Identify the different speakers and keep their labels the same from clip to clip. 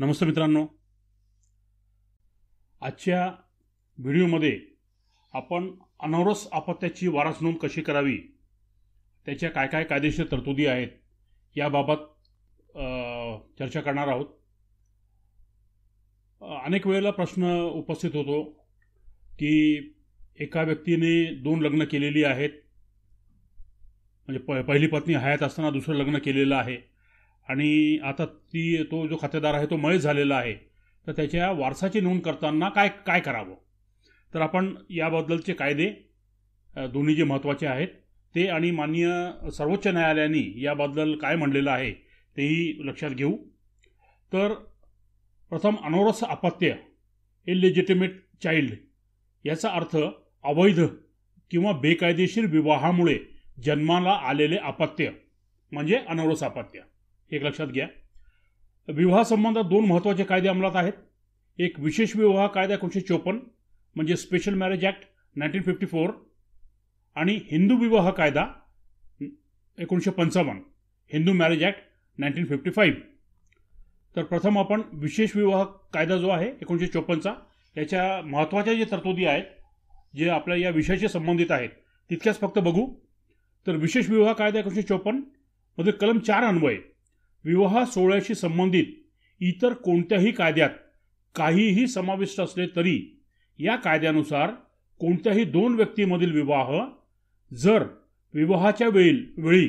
Speaker 1: नमस्ते मित्रांनो आजच्या व्हिडिओमध्ये आपण अनवरस आपत्याची वारस नोंद कशी करावी त्याच्या काय काय कायदेशीर तरतुदी आहेत याबाबत चर्चा करणार आहोत अनेक वेळेला प्रश्न उपस्थित होतो की एका व्यक्तीने दोन लग्न केलेली आहेत म्हणजे प पहिली पत्नी हयात असताना दुसरं लग्न केलेलं आहे आणि आता ती तो जो खातेदार आहे तो मळे झालेला आहे तर त्याच्या वारसाची नोंद करताना काय काय करावं तर आपण याबद्दलचे कायदे दोन्ही जे महत्त्वाचे आहेत ते आणि माननीय सर्वोच्च न्यायालयाने याबद्दल काय म्हणलेलं आहे तेही लक्षात घेऊ तर प्रथम अनोरस अपत्य इलिजिटिमेट चाइल्ड याचा अर्थ अवैध किंवा बेकायदेशीर विवाहामुळे जन्माला आलेले अपत्य म्हणजे अनोरस अपत्य एक लक्षात घ्या संबंधात दोन महत्त्वाचे कायदे अंमलात आहेत एक विशेष विवाह कायदा एकोणीसशे चोपन्न म्हणजे special marriage act nineteen fifty four आणि हिंदू विवाह कायदा एकोणीसशे पंचावन्न Hindu marriage act nineteen fifty five तर प्रथम आपण विशेष विवाह कायदा जो आहे एकोणीसशे चोपन्नचा याच्या महत्त्वाच्या जे तरतुदी आहेत जे आपल्या या विषयाशी संबंधित आहेत तितक्याच फक्त बघू तर विशेष विवाह कायदा एकोणीसशे चोपन्नमध्ये कलम चार अन्वय विवाह सोहळ्याशी संबंधित इतर कोणत्याही कायद्यात काहीही समाविष्ट असले तरी या कायद्यानुसार कोणत्याही दोन व्यक्तीमधील विवाह जर विवाहाच्या वेळी वेळी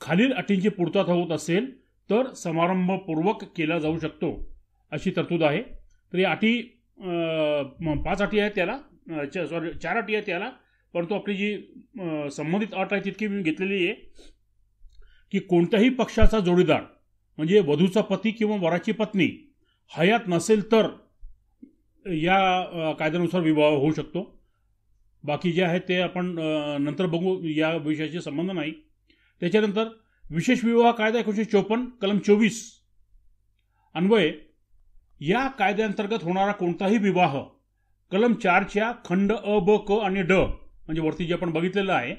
Speaker 1: खालील अटींची पूर्तता होत असेल तर समारंभपूर्वक केला जाऊ शकतो अशी तरतूद आहे तर या अटी पाच अटी आहेत त्याला सॉरी चार अटी आहेत त्याला परंतु आपली जी संबंधित अट आहे तितकी मी घेतलेली आहे की कोणत्याही पक्षाचा जोडीदार म्हणजे वधूचा पती किंवा वराची पत्नी हयात नसेल तर या कायद्यानुसार विवाह होऊ शकतो बाकी जे आहे ते आपण नंतर बघू या विषयाशी संबंध नाही त्याच्यानंतर विशेष विवाह कायदा एकोणीसशे चौपन्न कलम चोवीस अन्वये या कायद्याअंतर्गत होणारा कोणताही विवाह कलम चारच्या खंड अ ब क आणि ड म्हणजे वरती जे आपण बघितलेलं आहे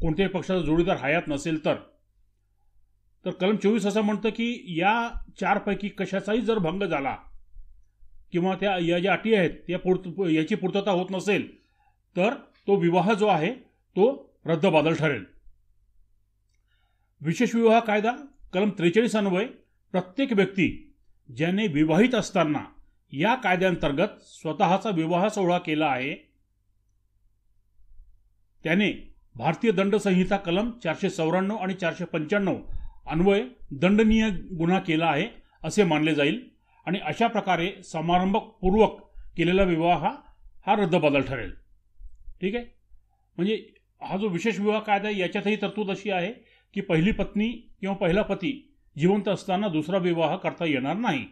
Speaker 1: कोणत्याही पक्षाचा जोडीदार हयात नसेल तर तर कलम चोवीस असं म्हणतं की या चारपैकी कशाचाही जर भंग झाला किंवा त्या या ज्या अटी आहेत त्या पूर्त याची पूर्तता होत नसेल तर तो विवाह जो आहे तो रद्दबादल ठरेल विशेष विवाह कायदा कलम त्रेचाळीस अन्वय प्रत्येक व्यक्ती ज्याने विवाहित असताना या कायद्यांतर्गत स्वतःचा विवाह सोहळा केला आहे त्याने भारतीय दंड संहिता कलम चारशे चौऱ्याण्णव आणि चारशे पंच्याण्णव अन्वय दंडनीय गुन्हा केला आहे असे मानले जाईल आणि अशा प्रकारे समारंभपूर्वक केलेला विवाह हा हा रद्दबदल ठरेल ठीक आहे म्हणजे हा जो विशेष विवाह कायदा आहे याच्यातही तरतूद अशी आहे की पहिली पत्नी किंवा पहिला पती जिवंत असताना दुसरा विवाह करता येणार नाही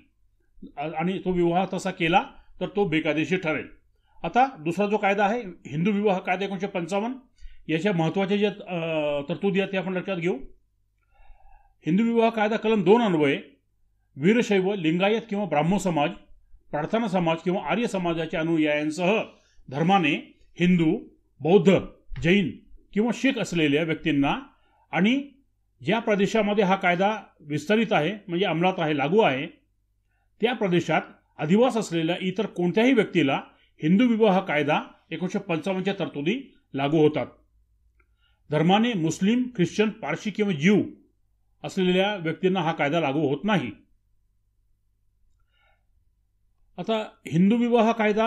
Speaker 1: आणि तो विवाह तसा केला तर तो बेकायदेशीर ठरेल आता दुसरा जो कायदा आहे हिंदू विवाह कायदा एकोणीशे पंचावन्न याच्या महत्त्वाच्या ज्या तरतुदी आहेत ते आपण लक्षात घेऊ हिंदू विवाह कायदा कलम दोन अन्वये वीरशैव लिंगायत किंवा ब्राह्मण समाज प्रार्थना समाज किंवा आर्य समाजाच्या अनुयायांसह धर्माने हिंदू बौद्ध जैन किंवा शीख असलेल्या व्यक्तींना आणि ज्या प्रदेशामध्ये हा कायदा विस्तारित आहे म्हणजे अंमलात आहे लागू आहे त्या प्रदेशात अधिवास असलेल्या इतर कोणत्याही व्यक्तीला हिंदू विवाह कायदा एकोणीसशे पंचावन्नच्या तरतुदी लागू होतात धर्माने मुस्लिम ख्रिश्चन पारशी किंवा जीव असलेल्या व्यक्तींना हा कायदा लागू होत नाही आता हिंदू विवाह कायदा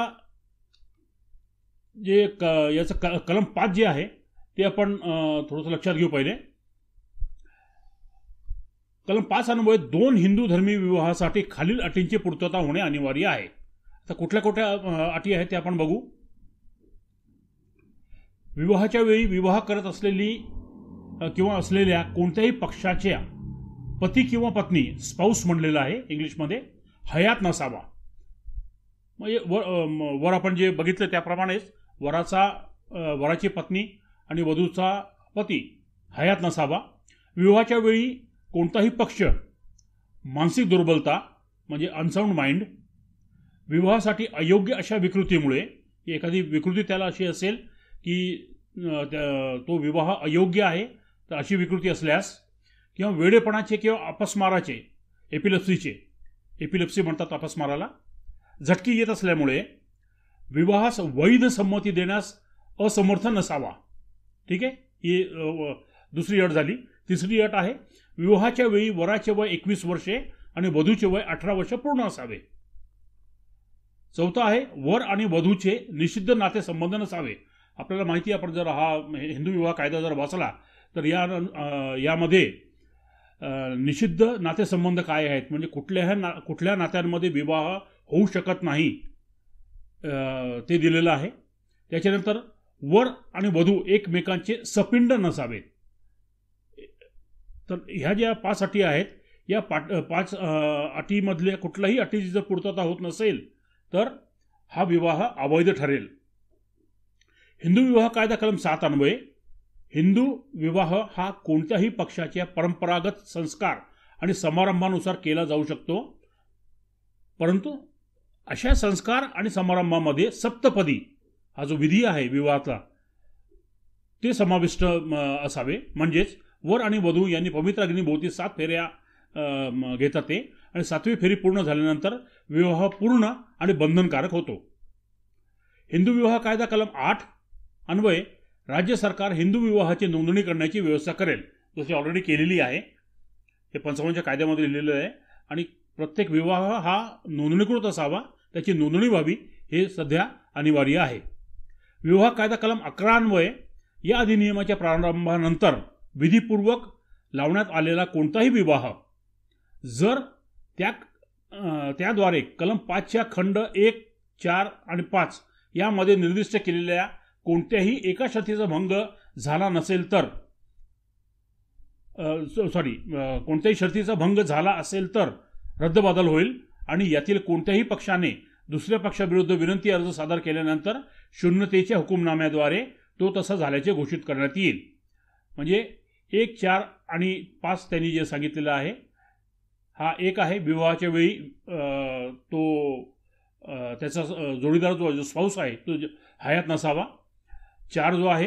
Speaker 1: जे क याचं क कलम पाच जे आहे ते आपण थोडंसं लक्षात घेऊ पहिले कलम पाच अनुभव दोन हिंदू धर्मी विवाहासाठी खालील अटींची पूर्तता होणे अनिवार्य आहे आता कुठल्या कुठल्या अटी आहेत ते आपण बघू विवाहाच्या वेळी विवाह करत असलेली किंवा असलेल्या कोणत्याही पक्षाच्या पती किंवा पत्नी स्पाऊस म्हणलेला आहे इंग्लिशमध्ये हयात नसावा म्हणजे व वर आपण जे बघितलं त्याप्रमाणेच वराचा वराची पत्नी आणि वधूचा पती हयात नसावा विवाहाच्या वेळी कोणताही पक्ष मानसिक दुर्बलता म्हणजे अनसाऊंड माइंड विवाहासाठी अयोग्य अशा विकृतीमुळे एखादी विकृती त्याला अशी असेल की तो विवाह अयोग्य आहे तर अशी विकृती असल्यास किंवा वेडेपणाचे किंवा अपस्माराचे एपिलप्सीचे एपिलप्सी म्हणतात अपस्माराला झटकी येत असल्यामुळे विवाहास वैध संमती देण्यास असमर्थ नसावा ठीक आहे ही दुसरी अट झाली तिसरी अट आहे विवाहाच्या वेळी वराचे वय एकवीस वर्षे आणि वधूचे वय अठरा वर्ष पूर्ण असावे चौथा आहे वर आणि वधूचे निषिद्ध नाते संबंध नसावे आपल्याला माहिती आपण जर हा हिंदू विवाह कायदा जर वाचला तर या यामध्ये निषिद्ध नातेसंबंध काय आहेत म्हणजे कुठल्याही ना कुठल्या नात्यांमध्ये विवाह होऊ शकत नाही ते दिलेलं आहे त्याच्यानंतर वर आणि वधू एकमेकांचे सपिंड नसावेत तर ह्या ज्या पाच अटी आहेत या पाट पाच अटीमधल्या कुठल्याही अटीची जर पूर्तता होत नसेल तर हा विवाह अवैध ठरेल हिंदू विवाह कायदा कलम सात अन्वये हिंदू विवाह हा कोणत्याही पक्षाच्या परंपरागत संस्कार आणि समारंभानुसार केला जाऊ शकतो परंतु अशा संस्कार आणि समारंभामध्ये सप्तपदी हा जो विधी आहे विवाहाचा ते समाविष्ट असावे म्हणजेच वर आणि वधू यांनी पवित्र अग्निभोवती सात फेऱ्या घेतात ते आणि सातवी फेरी पूर्ण झाल्यानंतर विवाह पूर्ण आणि बंधनकारक होतो हिंदू विवाह कायदा कलम आठ अन्वय राज्य सरकार हिंदू विवाहाची नोंदणी करण्याची व्यवस्था करेल जशी ऑलरेडी केलेली आहे हे पंचावन्नच्या कायद्यामध्ये लिहिलेलं आहे आणि प्रत्येक विवाह हा नोंदणीकृत असावा त्याची नोंदणी व्हावी हे सध्या अनिवार्य आहे विवाह कायदा कलम अकरा अन्वये या अधिनियमाच्या प्रारंभानंतर विधीपूर्वक लावण्यात आलेला कोणताही विवाह जर त्या त्याद्वारे कलम पाचच्या खंड एक चार आणि पाच यामध्ये निर्दिष्ट केलेल्या कोणत्याही एका शर्तीचा भंग झाला नसेल तर सॉरी कोणत्याही शर्तीचा भंग झाला असेल तर रद्दबादल होईल आणि यातील कोणत्याही पक्षाने दुसऱ्या पक्षाविरुद्ध विनंती अर्ज सादर केल्यानंतर शून्यतेच्या हुकुमनाम्याद्वारे तो तसा झाल्याचे घोषित करण्यात येईल म्हणजे एक चार आणि पाच त्यांनी जे सांगितलेलं आहे हा एक आहे विवाहाच्या वेळी तो त्याचा जोडीदार जो स्पाऊस आहे तो हयात नसावा चार जो आहे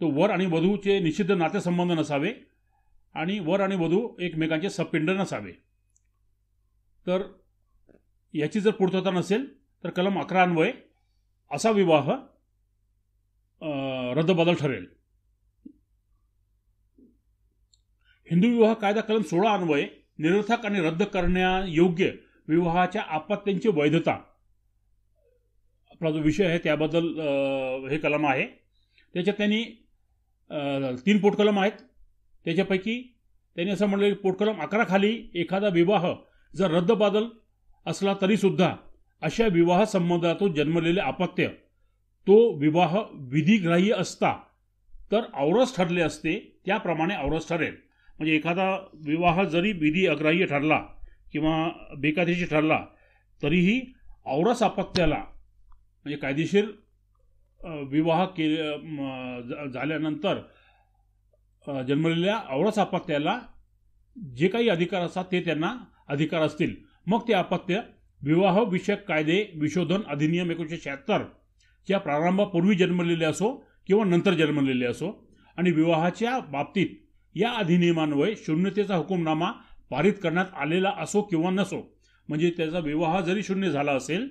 Speaker 1: तो वर आणि वधूचे निषिद्ध नातेसंबंध नसावे आणि वर आणि वधू एकमेकांचे सपिंड नसावे तर याची जर पूर्तता नसेल तर कलम अकरा अन्वये असा विवाह बदल ठरेल हिंदू विवाह कायदा कलम सोळा अन्वय निरर्थक आणि रद्द करण्यायोग्य विवाहाच्या आपत्त्यांची वैधता आपला जो विषय आहे त्याबद्दल हे कलम आहे त्याच्यात त्यांनी तीन पोटकलम आहेत त्याच्यापैकी त्यांनी असं म्हटलं की पोटकलम अकरा खाली एखादा विवाह जर रद्दबादल असला तरीसुद्धा अशा विवाह संबंधातून जन्मलेले अपत्य तो विवाह विधिग्राह्य असता तर औरस ठरले असते त्याप्रमाणे औरस ठरेल म्हणजे एखादा विवाह जरी विधी अग्राह्य ठरला किंवा बेकायदेशीर ठरला तरीही औरस अपत्याला म्हणजे कायदेशीर विवाह के झाल्यानंतर जन्मलेल्या आवडस अपत्याला जे काही अधिकार असतात ते त्यांना अधिकार असतील मग ते अपत्य विवाहविषयक कायदे विशोधन अधिनियम एकोणीसशे शहात्तरच्या प्रारंभापूर्वी जन्मलेले असो किंवा नंतर जन्मलेले असो आणि विवाहाच्या बाबतीत या अधिनियमान्वये शून्यतेचा हुकूमनामा पारित करण्यात आलेला असो किंवा नसो म्हणजे त्याचा विवाह जरी शून्य झाला असेल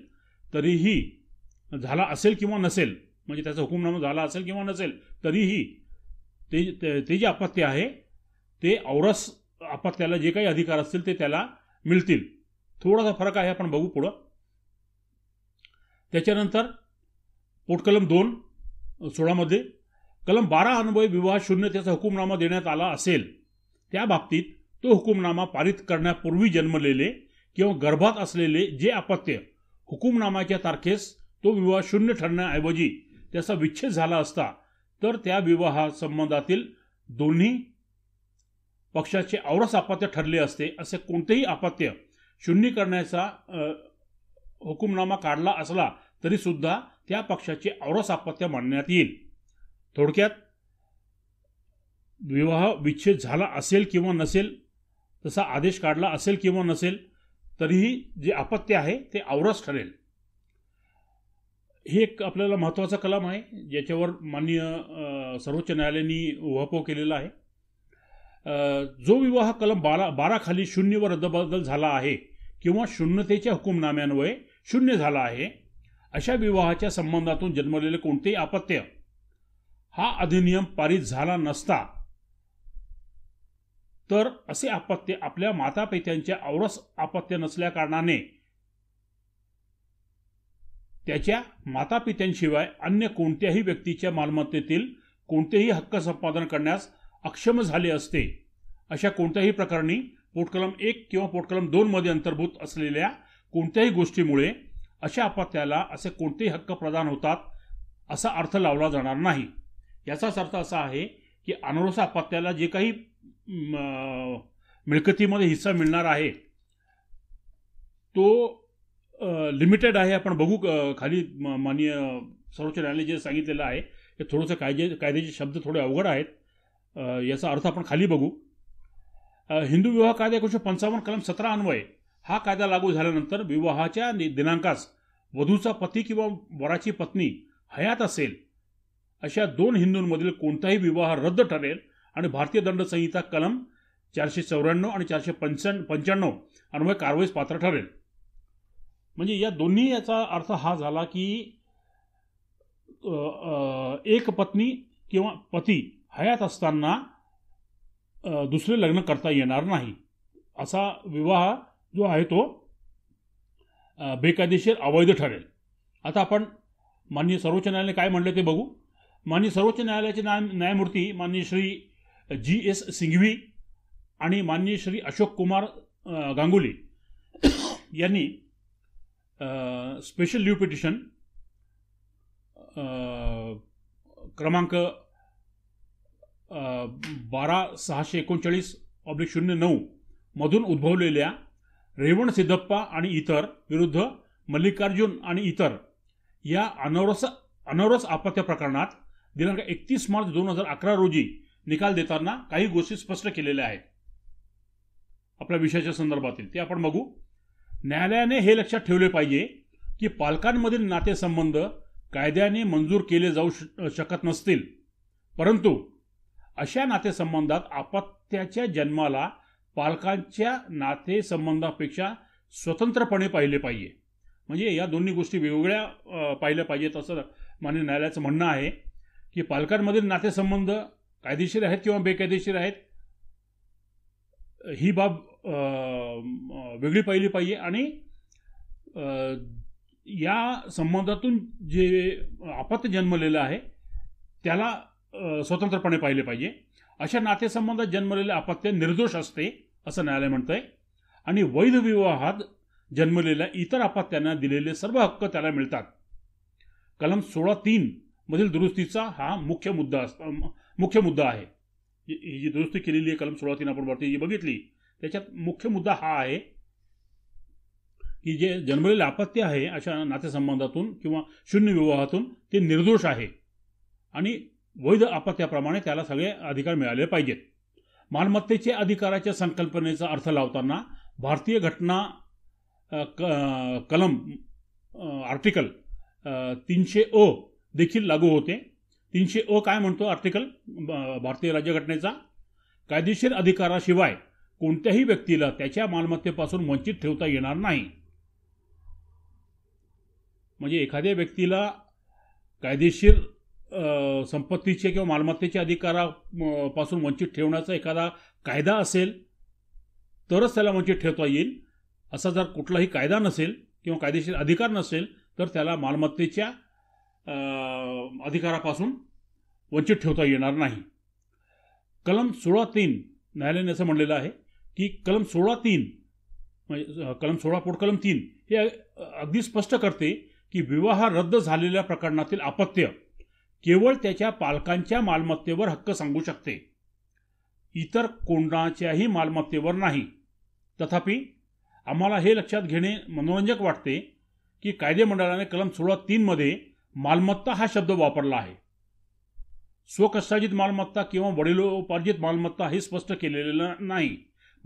Speaker 1: तरीही झाला असेल किंवा नसेल म्हणजे त्याचा हुकूमनामा झाला असेल किंवा नसेल तरीही ते ते, जे अपत्य आहे ते औरस अपत्याला जे काही अधिकार असतील ते त्याला मिळतील थोडासा फरक आहे आपण बघू पुढं त्याच्यानंतर पोटकलम दोन सोळामध्ये कलम बारा अनुभवी विवाह शून्य त्याचा हुकूमनामा देण्यात आला असेल त्या बाबतीत तो हुकुमनामा पारित करण्यापूर्वी जन्मलेले किंवा गर्भात असलेले जे अपत्य हुकूमनाम्याच्या तारखेस तो विवाह शून्य ठरण्याऐवजी त्याचा विच्छेद झाला असता तर त्या विवाह संबंधातील दोन्ही पक्षाचे औरस अपत्य ठरले असते असे कोणतेही अपत्य शून्य करण्याचा हुकुमनामा काढला असला तरी सुद्धा त्या पक्षाचे औरस अपत्य मानण्यात येईल थोडक्यात विवाह विच्छेद झाला असेल किंवा नसेल तसा आदेश काढला असेल किंवा नसेल तरीही जे अपत्य आहे ते औरस ठरेल हे एक आपल्याला महत्त्वाचा कलम आहे ज्याच्यावर माननीय सर्वोच्च न्यायालयाने वहपो केलेला आहे जो विवाह कलम बारा बारा खाली शून्यवर रद्दबदल झाला आहे किंवा शून्यतेच्या हुकुमनाम्यान्वये शून्य झाला आहे अशा विवाहाच्या संबंधातून जन्मलेले कोणतेही अपत्य हा अधिनियम पारित झाला नसता तर असे अपत्य आपल्या मातापित्यांच्या औरस अपत्य नसल्या कारणाने त्याच्या मातापित्यांशिवाय अन्य कोणत्याही व्यक्तीच्या मालमत्तेतील कोणतेही हक्क संपादन करण्यास अक्षम झाले असते अशा कोणत्याही प्रकरणी पोटकलम एक किंवा पोटकलम दोनमध्ये अंतर्भूत असलेल्या कोणत्याही गोष्टीमुळे अशा अपत्याला असे कोणतेही हक्क प्रदान होतात असा अर्थ लावला जाणार नाही याचाच अर्थ असा आहे की अनोरसा अपत्याला जे काही मिळकतीमध्ये हिस्सा मिळणार आहे तो लिमिटेड आहे आपण बघू खाली माननीय सर्वोच्च न्यायालय जे सांगितलेलं आहे ते थोडंसं कायदे कायद्याचे शब्द थोडे अवघड आहेत याचा अर्थ आपण खाली बघू हिंदू विवाह कायदा एकोणीशे पंचावन्न कलम सतरा अन्वय हा कायदा लागू झाल्यानंतर विवाहाच्या दिनांकास वधूचा पती किंवा वराची पत्नी हयात असेल अशा दोन हिंदूंमधील कोणताही विवाह रद्द ठरेल आणि भारतीय दंड संहिता कलम चारशे चौऱ्याण्णव आणि चारशे पंच्याण्णव अन्वय कारवाईस पात्र ठरेल म्हणजे या दोन्ही याचा अर्थ हा झाला की एक पत्नी किंवा पती हयात असताना दुसरे लग्न करता येणार नाही असा विवाह जो आहे तो बेकायदेशीर अवैध ठरेल आता आपण माननीय सर्वोच्च न्यायालयाने काय म्हणलं ते बघू माननीय सर्वोच्च न्यायालयाचे न्याय न्यायमूर्ती माननीय श्री जी एस सिंघवी आणि माननीय श्री अशोक कुमार गांगुली यांनी स्पेशल लीव पिटिशन क्रमांक बारा सहाशे एकोणचाळीस ऑब्लिक शून्य नऊ मधून उद्भवलेल्या रेवण सिद्धप्पा आणि इतर विरुद्ध मल्लिकार्जुन आणि इतर या अनवरस अनवरस आपत्त्या प्रकरणात दिनांक एकतीस मार्च दोन हजार अकरा रोजी निकाल देताना काही गोष्टी स्पष्ट केलेल्या आहेत आपल्या विषयाच्या संदर्भातील ते आपण बघू न्यायालयाने हे लक्षात ठेवले पाहिजे की पालकांमधील नातेसंबंध कायद्याने मंजूर केले जाऊ शकत नसतील परंतु अशा नातेसंबंधात आपत्याच्या जन्माला पालकांच्या नातेसंबंधापेक्षा स्वतंत्रपणे पाहिले पाहिजे म्हणजे या दोन्ही गोष्टी वेगवेगळ्या पाहिल्या पाहिजेत असं माननीय न्यायालयाचं म्हणणं आहे की पालकांमधील नातेसंबंध कायदेशीर आहेत किंवा बेकायदेशीर आहेत ही बाब वेगळी पाहिली पाहिजे आणि या संबंधातून जे आपत्य जन्मलेलं आहे त्याला स्वतंत्रपणे पाहिले पाहिजे अशा नातेसंबंधात जन्मलेले अपत्य निर्दोष असते असं न्यायालय म्हणतं आहे आणि वैध विवाहात जन्मलेल्या इतर अपत्यांना दिलेले सर्व हक्क त्याला मिळतात कलम सोळा तीन मधील दुरुस्तीचा हा मुख्य मुद्दा मुख्य मुद्दा आहे ही जी दुरुस्ती केलेली आहे कलम सोळा तीन आपण वरती जी बघितली त्याच्यात मुख्य मुद्दा हा आहे की जे जन्मलेले आपत्ती आहे अशा नातेसंबंधातून किंवा शून्य विवाहातून ते निर्दोष आहे आणि वैध अपत्याप्रमाणे त्याला सगळे अधिकार मिळाले पाहिजेत मालमत्तेचे अधिकाराच्या संकल्पनेचा अर्थ लावताना भारतीय घटना कलम आर्टिकल तीनशे अ देखील लागू होते तीनशे अ काय म्हणतो आर्टिकल भारतीय राज्यघटनेचा कायदेशीर अधिकाराशिवाय कोणत्याही व्यक्तीला त्याच्या मालमत्तेपासून वंचित ठेवता येणार नाही म्हणजे एखाद्या व्यक्तीला कायदेशीर संपत्तीचे किंवा मालमत्तेच्या अधिकारापासून वंचित ठेवण्याचा एखादा कायदा असेल तरच त्याला वंचित ठेवता येईल असा जर कुठलाही कायदा नसेल किंवा कायदेशीर अधिकार नसेल तर त्याला मालमत्तेच्या अधिकारापासून वंचित ठेवता येणार नाही कलम सोळा तीन न्यायालयाने असं म्हणलेलं आहे की कलम सोळा तीन म्हणजे कलम सोळा पोट कलम तीन हे अगदी स्पष्ट करते की विवाह रद्द झालेल्या प्रकरणातील अपत्य केवळ त्याच्या पालकांच्या मालमत्तेवर हक्क सांगू शकते इतर कोणाच्याही मालमत्तेवर नाही तथापि आम्हाला हे लक्षात घेणे मनोरंजक वाटते की कायदेमंडळाने कलम सोळा तीनमध्ये मालमत्ता हा शब्द वापरला आहे स्वकष्टाजित मालमत्ता किंवा वडिलोपार्जित मालमत्ता हे स्पष्ट केलेलं नाही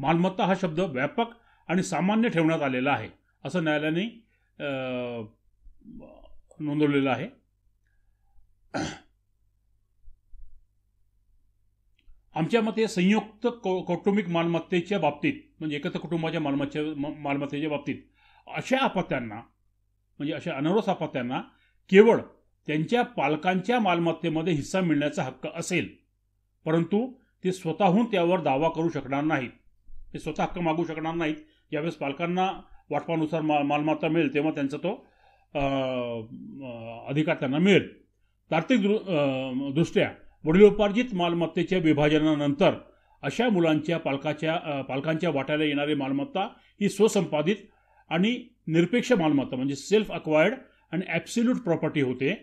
Speaker 1: मालमत्ता हा शब्द व्यापक आणि सामान्य ठेवण्यात आलेला आहे असं न्यायालयाने नोंदवलेलं आहे आमच्या मते संयुक्त कौ कौटुंबिक मालमत्तेच्या बाबतीत म्हणजे एकत्र कुटुंबाच्या मालमत्तेच्या मालमत्तेच्या बाबतीत अशा आपत्त्यांना म्हणजे अशा अनरोस आपत्यांना केवळ त्यांच्या पालकांच्या मालमत्तेमध्ये हिस्सा मिळण्याचा हक्क असेल परंतु ते स्वतःहून त्यावर दावा करू शकणार नाहीत ते स्वतः हक्क मागू शकणार नाहीत ज्यावेळेस पालकांना वाटपानुसार मा मालमत्ता मिळेल तेव्हा त्यांचा तो अधिकार त्यांना मिळेल तार्थिक दृ दृष्ट्या वडिलोपार्जित मालमत्तेच्या विभाजनानंतर अशा मुलांच्या पालकाच्या पालकांच्या वाट्याला येणारी मालमत्ता ही स्वसंपादित आणि निरपेक्ष मालमत्ता म्हणजे सेल्फ अक्वायर्ड आणि ॲप्सिल्यूट प्रॉपर्टी होते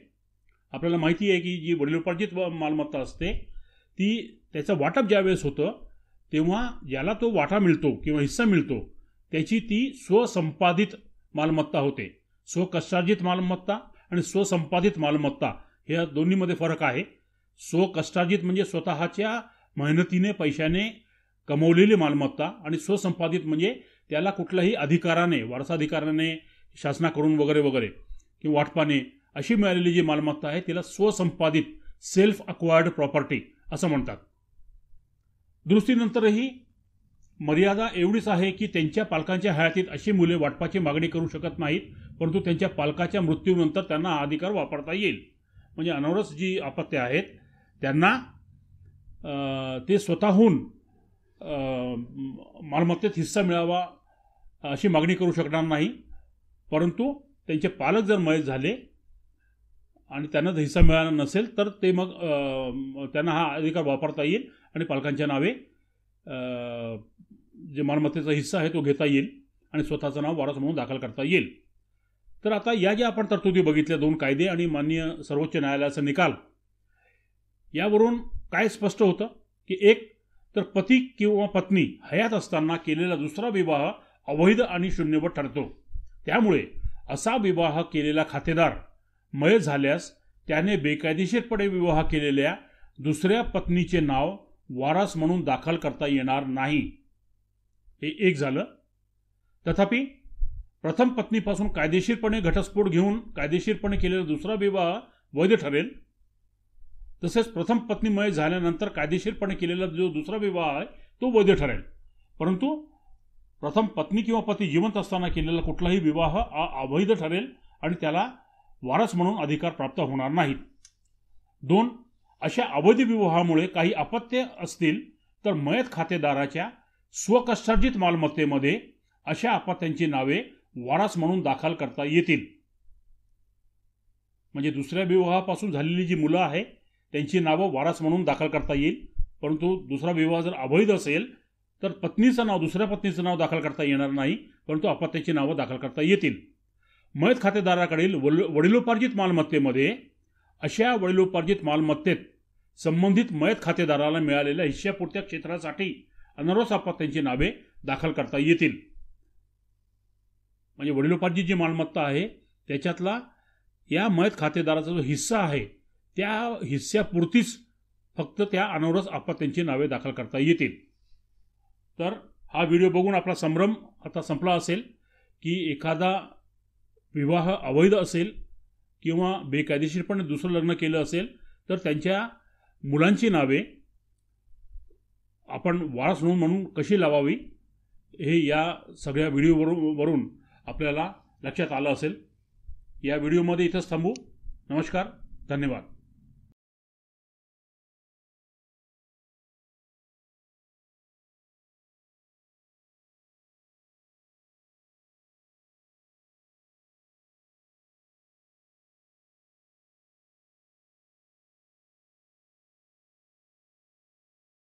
Speaker 1: आपल्याला माहिती आहे की जी वडिलोपार्जित मालमत्ता असते ती त्याचं वाटप ज्यावेळेस होतं तेव्हा ज्याला तो वाटा मिळतो किंवा हिस्सा मिळतो त्याची ती स्वसंपादित मालमत्ता होते स्वकष्टार्जित मालमत्ता आणि स्वसंपादित मालमत्ता हे दोन्हीमध्ये फरक आहे स्वकष्टार्जित म्हणजे स्वतःच्या मेहनतीने पैशाने कमवलेली मालमत्ता आणि स्वसंपादित म्हणजे त्याला कुठल्याही अधिकाराने वारसाधिकाराने शासनाकडून वगैरे वगैरे किंवा वाटपाने अशी मिळालेली जी मालमत्ता आहे तिला स्वसंपादित सेल्फ अक्वायर्ड प्रॉपर्टी असं म्हणतात दुरुस्तीनंतरही मर्यादा एवढीच आहे की त्यांच्या पालकांच्या हयातीत अशी मुले वाटपाची मागणी करू शकत नाहीत परंतु त्यांच्या पालकाच्या मृत्यूनंतर त्यांना अधिकार वापरता येईल म्हणजे अनवरस जी अपत्य आहेत त्यांना ते स्वतःहून मालमत्तेत हिस्सा मिळावा अशी मागणी करू शकणार नाही परंतु त्यांचे पालक जर मयत झाले आणि त्यांना हिस्सा मिळाला नसेल तर ते मग त्यांना हा अधिकार वापरता येईल आणि पालकांच्या नावे जे मालमत्तेचा हिस्सा आहे तो घेता येईल आणि स्वतःचं नाव वारस म्हणून दाखल करता येईल तर आता या ज्या आपण तरतुदी बघितल्या दोन कायदे आणि मान्य सर्वोच्च न्यायालयाचा निकाल यावरून काय स्पष्ट होतं की एक तर पती किंवा पत्नी हयात असताना केलेला दुसरा विवाह अवैध आणि शून्यवत ठरतो त्यामुळे असा विवाह केलेला खातेदार मय झाल्यास त्याने बेकायदेशीरपणे विवाह केलेल्या दुसऱ्या पत्नीचे नाव वारस म्हणून दाखल करता येणार नाही हे एक झालं तथापि प्रथम पत्नीपासून कायदेशीरपणे घटस्फोट घेऊन कायदेशीरपणे केलेला दुसरा विवाह वैध ठरेल तसेच प्रथम पत्नीमय झाल्यानंतर कायदेशीरपणे केलेला जो दुसरा विवाह आहे तो वैध ठरेल परंतु प्रथम पत्नी किंवा पती जिवंत असताना केलेला कुठलाही विवाह अवैध ठरेल आणि त्याला वारस म्हणून अधिकार प्राप्त होणार नाहीत दोन अशा अवैध विवाहामुळे काही अपत्य असतील तर मयत खातेदाराच्या स्वकष्टार्जित मालमत्तेमध्ये अशा अपत्यांची नावे वारस म्हणून दाखल करता येतील म्हणजे दुसऱ्या विवाहापासून झालेली जी मुलं आहे त्यांची नावं वारस म्हणून दाखल करता येईल परंतु दुसरा विवाह जर अवैध असेल तर पत्नीचं नाव दुसऱ्या पत्नीचं नाव दाखल करता येणार नाही परंतु अपत्याची नावं दाखल करता येतील मयत खातेदाराकडील वडिलोपार्जित मालमत्तेमध्ये अशा वडिलोपार्जित मालमत्तेत संबंधित मयत खातेदाराला मिळालेल्या हिश्श्यापुरत्या क्षेत्रासाठी अनरोस आपत्त्यांची नावे दाखल करता येतील म्हणजे वडिलोपार्जित जी मालमत्ता आहे त्याच्यातला या मयत खातेदाराचा जो हिस्सा आहे त्या हिस्स्यापुरतीच फक्त त्या अनवरस आपत्त्यांची नावे दाखल करता येतील तर हा व्हिडिओ बघून आपला संभ्रम आता संपला असेल की एखादा विवाह अवैध असेल किंवा बेकायदेशीरपणे दुसरं लग्न केलं असेल तर त्यांच्या मुलांची नावे आपण वारस नोंद म्हणून कशी लावावी हे या सगळ्या व्हिडिओवरून वरून आपल्याला लक्षात आलं असेल या व्हिडिओमध्ये इथंच थांबू नमस्कार धन्यवाद